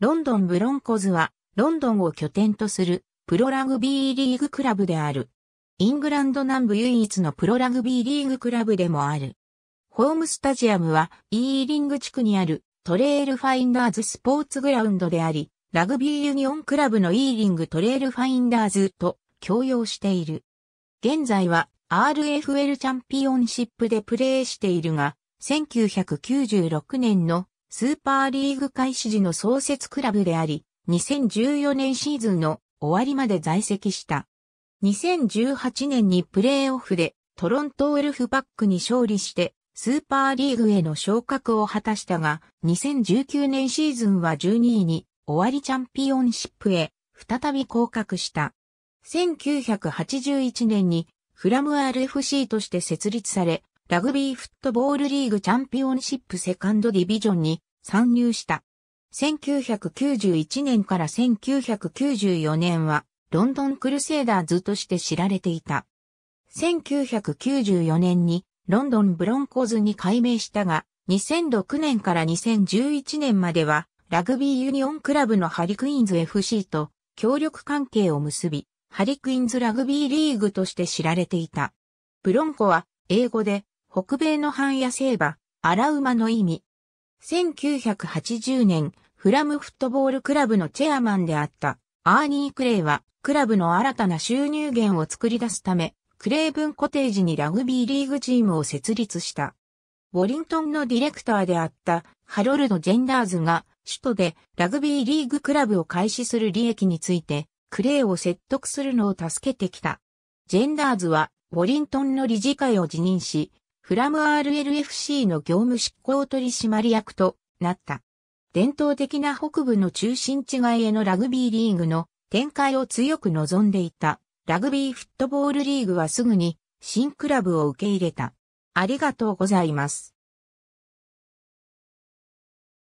ロンドンブロンコズは、ロンドンを拠点とする、プロラグビーリーグクラブである。イングランド南部唯一のプロラグビーリーグクラブでもある。ホームスタジアムは、イーリング地区にある、トレイルファインダーズスポーツグラウンドであり、ラグビーユニオンクラブのイーリングトレイルファインダーズと共用している。現在は RFL チャンピオンシップでプレーしているが、1996年のスーパーリーグ開始時の創設クラブであり、2014年シーズンの終わりまで在籍した。2018年にプレーオフでトロントウェルフパックに勝利してスーパーリーグへの昇格を果たしたが、2019年シーズンは12位に終わりチャンピオンシップへ再び降格した。1981年にフラム RFC として設立され、ラグビーフットボールリーグチャンピオンシップセカンドディビジョンに参入した。1991年から1994年はロンドンクルセイダーズとして知られていた。1994年にロンドンブロンコーズに改名したが、2006年から2011年まではラグビーユニオンクラブのハリクイーンズ FC と協力関係を結び、ハリクイーンズラグビーリーグとして知られていた。ブロンコは英語で北米の半野生馬、荒馬の意味。1980年、フラムフットボールクラブのチェアマンであった、アーニー・クレイは、クラブの新たな収入源を作り出すため、クレイブンコテージにラグビーリーグチームを設立した。ウォリントンのディレクターであったハロルド・ジェンダーズが首都でラグビーリーグクラブを開始する利益についてクレイを説得するのを助けてきた。ジェンダーズはウォリントンの理事会を辞任し、フラム RLFC の業務執行取締役となった。伝統的な北部の中心地外へのラグビーリーグの展開を強く望んでいた。ラグビーフットボールリーグはすぐに新クラブを受け入れた。ありがとうございます。